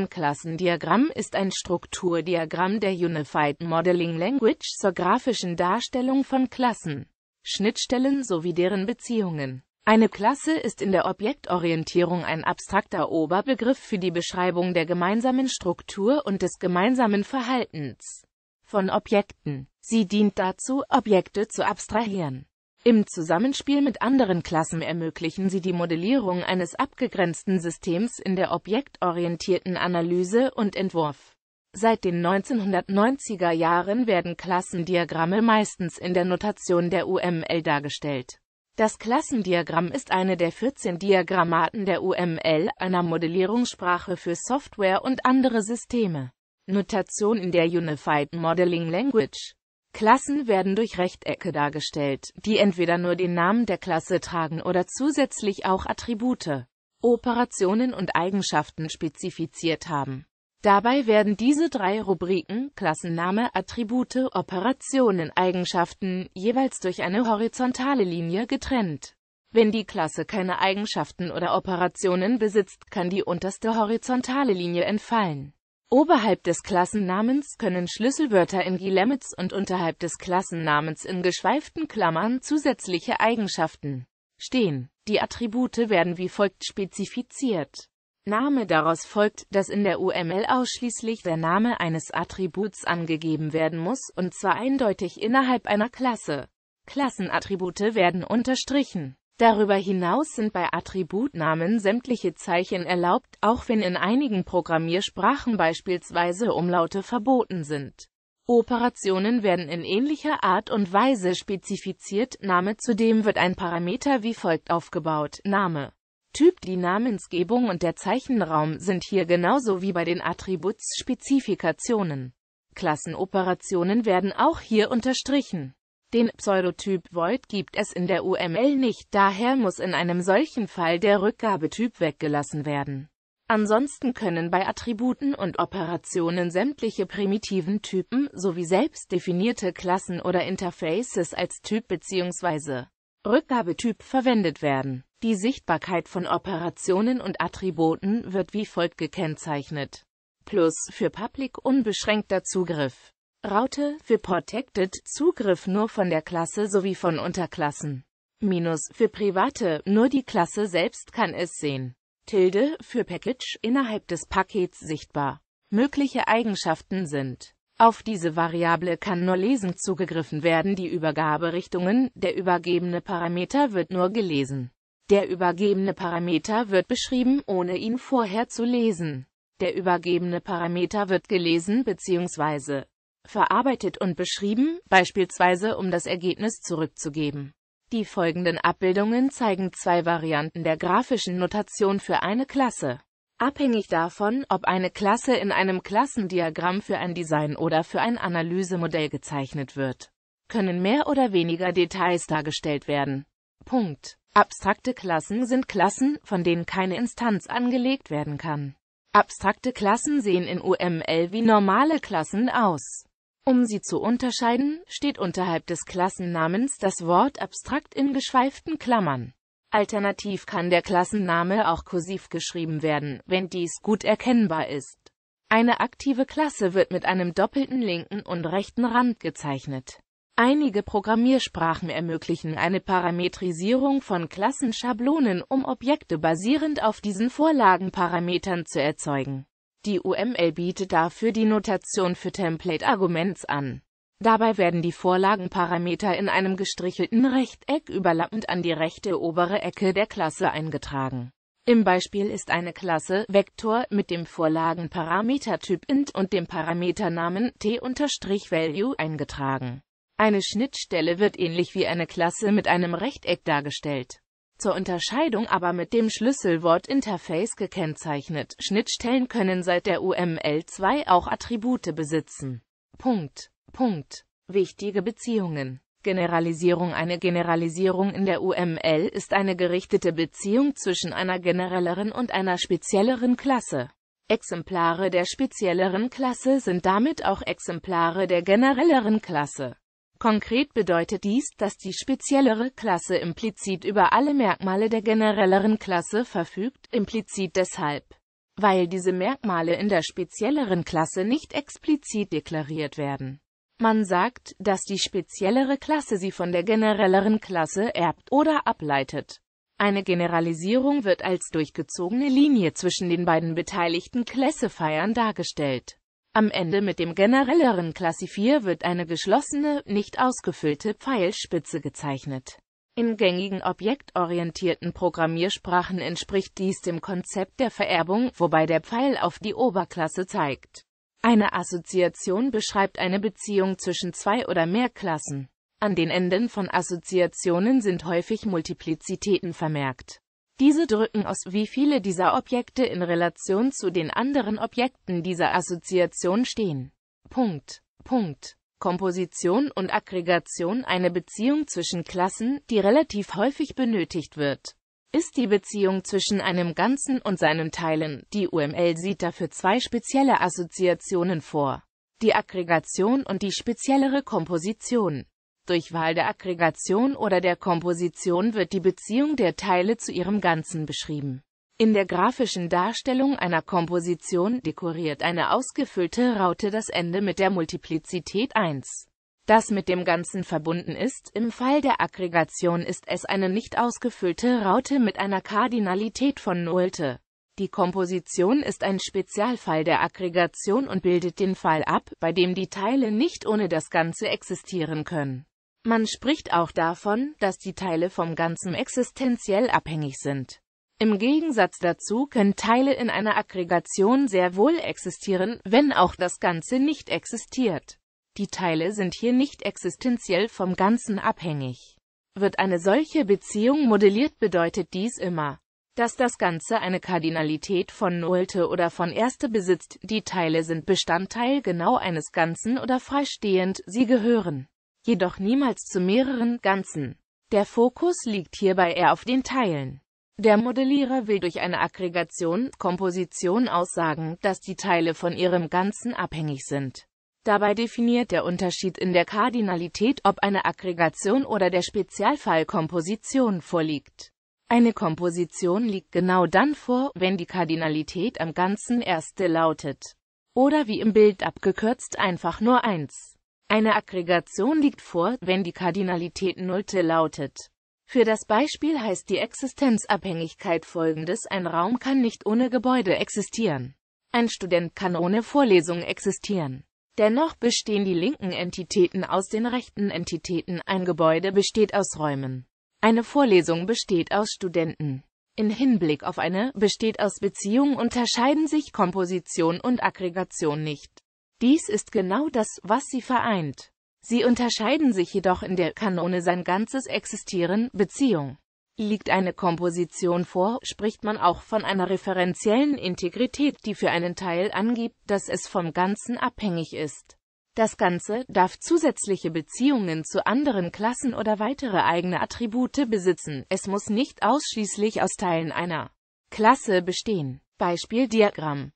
Ein Klassendiagramm ist ein Strukturdiagramm der Unified Modeling Language zur grafischen Darstellung von Klassen, Schnittstellen sowie deren Beziehungen. Eine Klasse ist in der Objektorientierung ein abstrakter Oberbegriff für die Beschreibung der gemeinsamen Struktur und des gemeinsamen Verhaltens von Objekten. Sie dient dazu, Objekte zu abstrahieren. Im Zusammenspiel mit anderen Klassen ermöglichen sie die Modellierung eines abgegrenzten Systems in der objektorientierten Analyse und Entwurf. Seit den 1990er Jahren werden Klassendiagramme meistens in der Notation der UML dargestellt. Das Klassendiagramm ist eine der 14 Diagrammaten der UML, einer Modellierungssprache für Software und andere Systeme. Notation in der Unified Modeling Language Klassen werden durch Rechtecke dargestellt, die entweder nur den Namen der Klasse tragen oder zusätzlich auch Attribute, Operationen und Eigenschaften spezifiziert haben. Dabei werden diese drei Rubriken Klassenname, Attribute, Operationen, Eigenschaften jeweils durch eine horizontale Linie getrennt. Wenn die Klasse keine Eigenschaften oder Operationen besitzt, kann die unterste horizontale Linie entfallen. Oberhalb des Klassennamens können Schlüsselwörter in Guillemets und unterhalb des Klassennamens in geschweiften Klammern zusätzliche Eigenschaften stehen. Die Attribute werden wie folgt spezifiziert. Name Daraus folgt, dass in der UML ausschließlich der Name eines Attributs angegeben werden muss, und zwar eindeutig innerhalb einer Klasse. Klassenattribute werden unterstrichen. Darüber hinaus sind bei Attributnamen sämtliche Zeichen erlaubt, auch wenn in einigen Programmiersprachen beispielsweise Umlaute verboten sind. Operationen werden in ähnlicher Art und Weise spezifiziert, Name zudem wird ein Parameter wie folgt aufgebaut, Name. Typ Die Namensgebung und der Zeichenraum sind hier genauso wie bei den Attributs Spezifikationen. Klassenoperationen werden auch hier unterstrichen. Den Pseudotyp Void gibt es in der UML nicht, daher muss in einem solchen Fall der Rückgabetyp weggelassen werden. Ansonsten können bei Attributen und Operationen sämtliche primitiven Typen sowie selbst definierte Klassen oder Interfaces als Typ bzw. Rückgabetyp verwendet werden. Die Sichtbarkeit von Operationen und Attributen wird wie folgt gekennzeichnet. Plus für Public unbeschränkter Zugriff. Raute für Protected Zugriff nur von der Klasse sowie von Unterklassen. Minus für Private, nur die Klasse selbst kann es sehen. Tilde für Package innerhalb des Pakets sichtbar. Mögliche Eigenschaften sind auf diese Variable kann nur lesend zugegriffen werden, die Übergaberichtungen, der übergebene Parameter wird nur gelesen. Der übergebene Parameter wird beschrieben, ohne ihn vorher zu lesen. Der übergebene Parameter wird gelesen bzw verarbeitet und beschrieben, beispielsweise um das Ergebnis zurückzugeben. Die folgenden Abbildungen zeigen zwei Varianten der grafischen Notation für eine Klasse. Abhängig davon, ob eine Klasse in einem Klassendiagramm für ein Design oder für ein Analysemodell gezeichnet wird, können mehr oder weniger Details dargestellt werden. Punkt. Abstrakte Klassen sind Klassen, von denen keine Instanz angelegt werden kann. Abstrakte Klassen sehen in UML wie normale Klassen aus. Um sie zu unterscheiden, steht unterhalb des Klassennamens das Wort abstrakt in geschweiften Klammern. Alternativ kann der Klassenname auch kursiv geschrieben werden, wenn dies gut erkennbar ist. Eine aktive Klasse wird mit einem doppelten linken und rechten Rand gezeichnet. Einige Programmiersprachen ermöglichen eine Parametrisierung von Klassenschablonen, um Objekte basierend auf diesen Vorlagenparametern zu erzeugen. Die UML bietet dafür die Notation für Template Arguments an. Dabei werden die Vorlagenparameter in einem gestrichelten Rechteck überlappend an die rechte obere Ecke der Klasse eingetragen. Im Beispiel ist eine Klasse Vektor mit dem Vorlagenparametertyp int und dem Parameternamen t-value eingetragen. Eine Schnittstelle wird ähnlich wie eine Klasse mit einem Rechteck dargestellt zur Unterscheidung aber mit dem Schlüsselwort Interface gekennzeichnet. Schnittstellen können seit der UML2 auch Attribute besitzen. Punkt. Punkt. Wichtige Beziehungen Generalisierung Eine Generalisierung in der UML ist eine gerichtete Beziehung zwischen einer generelleren und einer spezielleren Klasse. Exemplare der spezielleren Klasse sind damit auch Exemplare der generelleren Klasse. Konkret bedeutet dies, dass die speziellere Klasse implizit über alle Merkmale der generelleren Klasse verfügt, implizit deshalb, weil diese Merkmale in der spezielleren Klasse nicht explizit deklariert werden. Man sagt, dass die speziellere Klasse sie von der generelleren Klasse erbt oder ableitet. Eine Generalisierung wird als durchgezogene Linie zwischen den beiden beteiligten Klassefeiern dargestellt. Am Ende mit dem generelleren Klassifier wird eine geschlossene, nicht ausgefüllte Pfeilspitze gezeichnet. In gängigen objektorientierten Programmiersprachen entspricht dies dem Konzept der Vererbung, wobei der Pfeil auf die Oberklasse zeigt. Eine Assoziation beschreibt eine Beziehung zwischen zwei oder mehr Klassen. An den Enden von Assoziationen sind häufig Multiplizitäten vermerkt. Diese drücken aus, wie viele dieser Objekte in Relation zu den anderen Objekten dieser Assoziation stehen. Punkt. Punkt. Komposition und Aggregation eine Beziehung zwischen Klassen, die relativ häufig benötigt wird. Ist die Beziehung zwischen einem Ganzen und seinen Teilen, die UML sieht dafür zwei spezielle Assoziationen vor. Die Aggregation und die speziellere Komposition durch Wahl der Aggregation oder der Komposition wird die Beziehung der Teile zu ihrem Ganzen beschrieben. In der grafischen Darstellung einer Komposition dekoriert eine ausgefüllte Raute das Ende mit der Multiplizität 1, das mit dem Ganzen verbunden ist. Im Fall der Aggregation ist es eine nicht ausgefüllte Raute mit einer Kardinalität von Nullte. Die Komposition ist ein Spezialfall der Aggregation und bildet den Fall ab, bei dem die Teile nicht ohne das Ganze existieren können. Man spricht auch davon, dass die Teile vom Ganzen existenziell abhängig sind. Im Gegensatz dazu können Teile in einer Aggregation sehr wohl existieren, wenn auch das Ganze nicht existiert. Die Teile sind hier nicht existenziell vom Ganzen abhängig. Wird eine solche Beziehung modelliert, bedeutet dies immer, dass das Ganze eine Kardinalität von Nullte oder von Erste besitzt, die Teile sind Bestandteil genau eines Ganzen oder freistehend, sie gehören jedoch niemals zu mehreren Ganzen. Der Fokus liegt hierbei eher auf den Teilen. Der Modellierer will durch eine Aggregation, Komposition aussagen, dass die Teile von ihrem Ganzen abhängig sind. Dabei definiert der Unterschied in der Kardinalität, ob eine Aggregation oder der Spezialfall Komposition vorliegt. Eine Komposition liegt genau dann vor, wenn die Kardinalität am Ganzen erste lautet. Oder wie im Bild abgekürzt einfach nur eins. Eine Aggregation liegt vor, wenn die Kardinalität Nullte lautet. Für das Beispiel heißt die Existenzabhängigkeit folgendes, ein Raum kann nicht ohne Gebäude existieren. Ein Student kann ohne Vorlesung existieren. Dennoch bestehen die linken Entitäten aus den rechten Entitäten, ein Gebäude besteht aus Räumen. Eine Vorlesung besteht aus Studenten. In Hinblick auf eine besteht aus Beziehung unterscheiden sich Komposition und Aggregation nicht. Dies ist genau das, was sie vereint. Sie unterscheiden sich jedoch in der Kanone sein ganzes Existieren, Beziehung. Liegt eine Komposition vor, spricht man auch von einer referenziellen Integrität, die für einen Teil angibt, dass es vom Ganzen abhängig ist. Das Ganze darf zusätzliche Beziehungen zu anderen Klassen oder weitere eigene Attribute besitzen, es muss nicht ausschließlich aus Teilen einer Klasse bestehen. Beispiel Diagramm